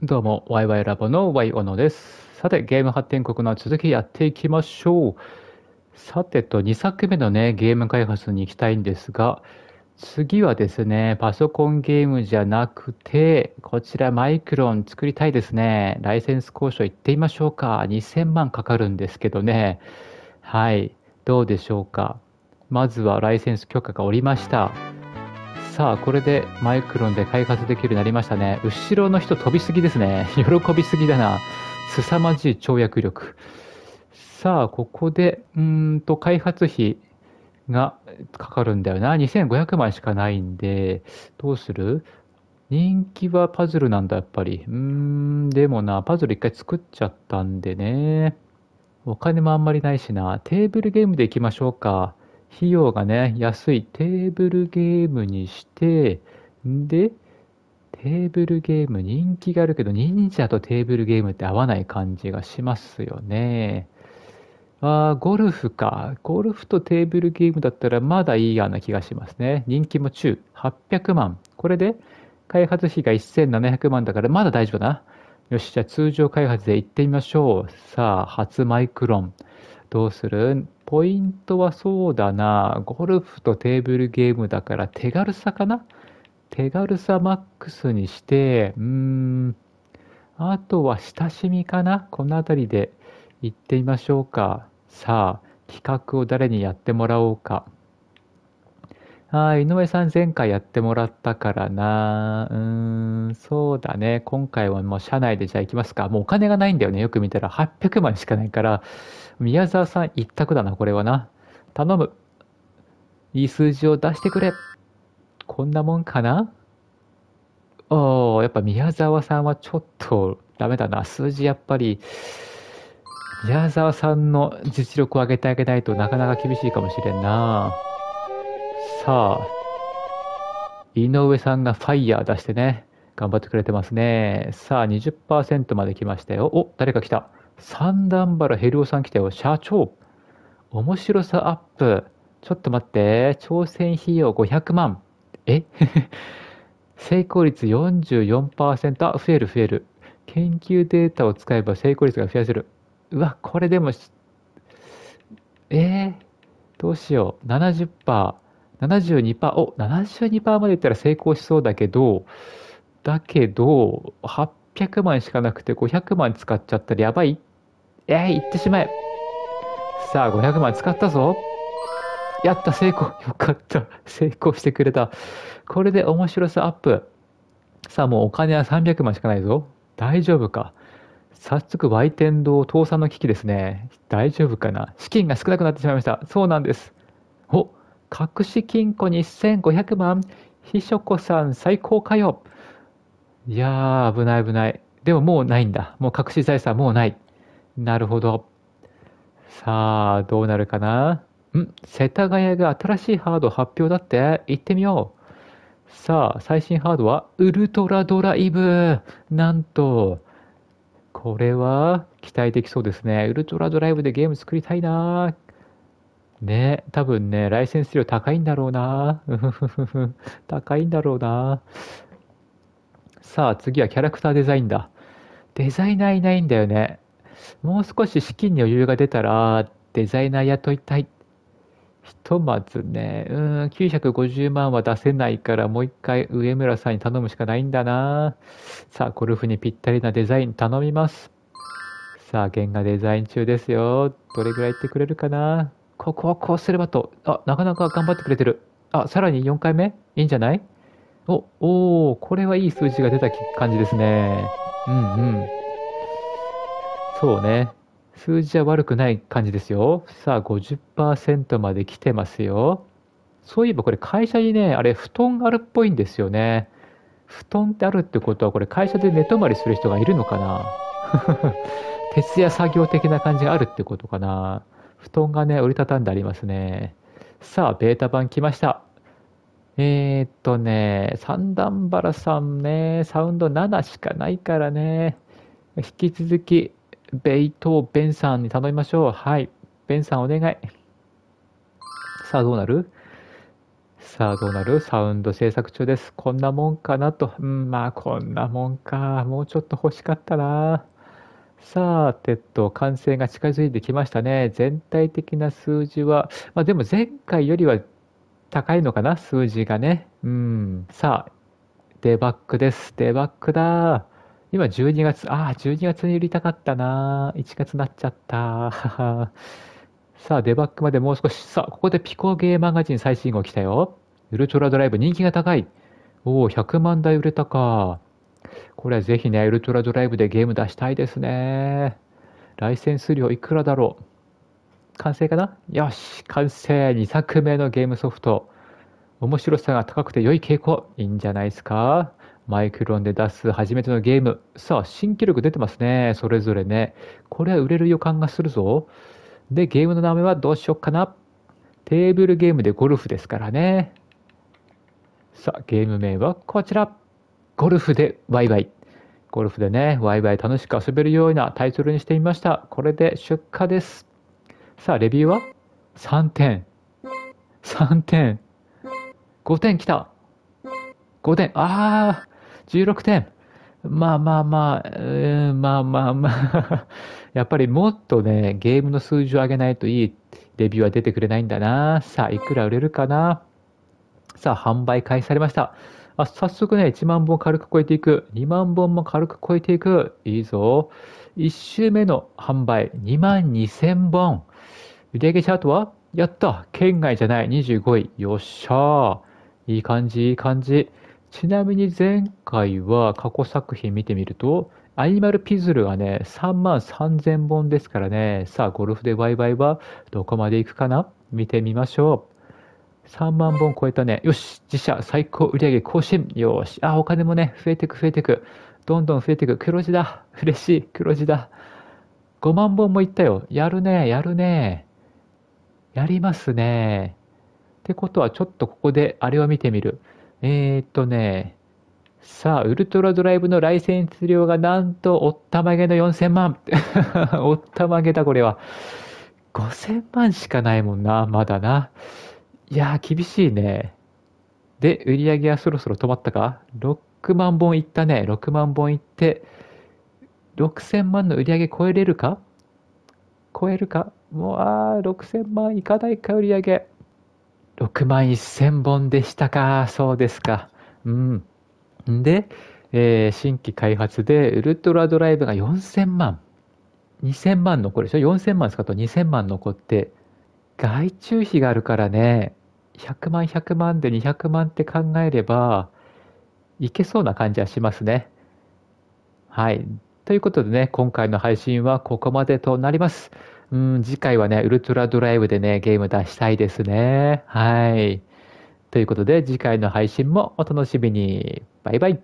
どうも、ワイワイラボのワイオノです。さて、ゲーム発展国の続きやっていきましょう。さてと、2作目のね、ゲーム開発に行きたいんですが、次はですね、パソコンゲームじゃなくて、こちらマイクロン作りたいですね。ライセンス交渉行ってみましょうか。2000万かかるんですけどね。はい。どうでしょうか。まずはライセンス許可が下りました。さあ、これでマイクロンで開発できるようになりましたね。後ろの人飛びすぎですね。喜びすぎだな。凄まじい跳躍力。さあ、ここで、うんと、開発費がかかるんだよな。2500万しかないんで、どうする人気はパズルなんだ、やっぱり。うーん、でもな、パズル一回作っちゃったんでね。お金もあんまりないしな。テーブルゲームでいきましょうか。費用がね、安いテーブルゲームにして、んで、テーブルゲーム人気があるけど、忍者とテーブルゲームって合わない感じがしますよね。ああ、ゴルフか。ゴルフとテーブルゲームだったらまだいいような気がしますね。人気も中800万。これで開発費が1700万だからまだ大丈夫だな。よし、じゃあ通常開発で行ってみましょう。さあ、初マイクロン。どうするポイントはそうだな、ゴルフとテーブルゲームだから手軽さかな手軽さマックスにして、うーん、あとは親しみかなこの辺りで行ってみましょうか。さあ、企画を誰にやってもらおうか。ああ、井上さん前回やってもらったからな。うーん、そうだね。今回はもう社内でじゃあ行きますか。もうお金がないんだよね。よく見たら800万しかないから、宮沢さん一択だな、これはな。頼む。いい数字を出してくれ。こんなもんかなおあ、やっぱ宮沢さんはちょっとダメだな。数字やっぱり、宮沢さんの実力を上げてあげないとなかなか厳しいかもしれんな。さあ、井上さんがファイヤー出してね、頑張ってくれてますね。さあ、20%まで来ましたよ。お、誰か来た。三段原ヘルオさん来たよ。社長。面白さアップ。ちょっと待って。挑戦費用500万。え 成功率44%。あ、増える増える。研究データを使えば成功率が増やせる。うわ、これでも、えー、どうしよう。70%。72%、お、72%までいったら成功しそうだけど、だけど、800万しかなくて500万使っちゃったらやばいえー、行ってしまえさあ、500万使ったぞやった、成功よかった。成功してくれた。これで面白さアップ。さあ、もうお金は300万しかないぞ。大丈夫か。早速、売店堂倒産の危機ですね。大丈夫かな資金が少なくなってしまいました。そうなんです。隠し金庫に1500万ひしょこさん最高かよいやー、危ない危ない。でももうないんだ。もう隠し財産もうない。なるほど。さあ、どうなるかなん世田谷が新しいハード発表だって行ってみよう。さあ、最新ハードはウルトラドライブなんと、これは期待できそうですね。ウルトラドライブでゲーム作りたいなね多分ね、ライセンス料高いんだろうな。う 高いんだろうな。さあ、次はキャラクターデザインだ。デザイナーいないんだよね。もう少し資金に余裕が出たら、デザイナー雇いたい。ひとまずね、うん、950万は出せないから、もう一回上村さんに頼むしかないんだな。さあ、ゴルフにぴったりなデザイン頼みます。さあ、原画デザイン中ですよ。どれぐらいいってくれるかなここはこうすればと、あ、なかなか頑張ってくれてる。あ、さらに4回目いいんじゃないお、おー、これはいい数字が出た感じですね。うんうん。そうね。数字は悪くない感じですよ。さあ、50%まで来てますよ。そういえばこれ会社にね、あれ、布団があるっぽいんですよね。布団ってあるってことは、これ会社で寝泊まりする人がいるのかな 徹夜作業的な感じがあるってことかな布団がね、折りたたんでありますね。さあ、ベータ版来ました。えー、っとね、三段原さんね、サウンド7しかないからね、引き続き、ベイトーベンさんに頼みましょう。はい。ベンさんお願い。さあ、どうなるさあ、どうなるサウンド制作中です。こんなもんかなと。うん、まあ、こんなもんか。もうちょっと欲しかったな。さあ、てと、完成が近づいてきましたね。全体的な数字は、まあ、でも前回よりは高いのかな、数字がね。うん。さあ、デバッグです。デバッグだ。今12月、ああ、12月に売りたかったな。1月になっちゃった。さあ、デバッグまでもう少し。さあ、ここでピコゲーマガジン最新号来たよ。ウルトラドライブ人気が高い。おお、100万台売れたか。これはぜひね、ウルトラドライブでゲーム出したいですね。ライセンス料いくらだろう完成かなよし完成 !2 作目のゲームソフト。面白さが高くて良い傾向。いいんじゃないですかマイクロンで出す初めてのゲーム。さあ、新記録出てますね。それぞれね。これは売れる予感がするぞ。で、ゲームの名前はどうしよっかな。テーブルゲームでゴルフですからね。さあ、ゲーム名はこちら。ゴルフでワイワイ。ゴルフでね、ワイワイ楽しく遊べるようなタイトルにしてみました。これで出荷です。さあ、レビューは ?3 点。3点。5点きた。5点。あー、16点。まあまあまあ、えー、まあまあまあ。やっぱりもっとね、ゲームの数字を上げないといいレビューは出てくれないんだな。さあ、いくら売れるかな。さあ、販売開始されました。あ、早速ね、1万本軽く超えていく。2万本も軽く超えていく。いいぞ。1週目の販売、2万2000本。売上チャートはやった県外じゃない25位。よっしゃー。いい感じ、いい感じ。ちなみに前回は過去作品見てみると、アニマルピズルがね、3万3000本ですからね、さあゴルフでバイバイはどこまで行くかな見てみましょう。3万本超えたね。よし自社最高売上更新よしあ、お金もね、増えてく増えてく。どんどん増えてく。黒字だ嬉しい黒字だ。5万本もいったよ。やるねやるねやりますねってことは、ちょっとここであれを見てみる。えー、っとね、さあ、ウルトラドライブのライセンス料がなんと、おったまげの4000万。おったまげだ、これは。5000万しかないもんな、まだな。いやー、厳しいね。で、売り上げはそろそろ止まったか ?6 万本いったね。6万本いって、6000万の売り上げ超えれるか超えるかもう、あー、6000万いかないか、売り上げ。6万1000本でしたか。そうですか。うん。んで、えー、新規開発で、ウルトラドライブが4000万。2000万残るでしょ ?4000 万使うと2000万残って、外注費があるからね、100万100万で200万って考えれば、いけそうな感じはしますね。はい。ということでね、今回の配信はここまでとなります。うん、次回はね、ウルトラドライブでね、ゲーム出したいですね。はい。ということで、次回の配信もお楽しみに。バイバイ。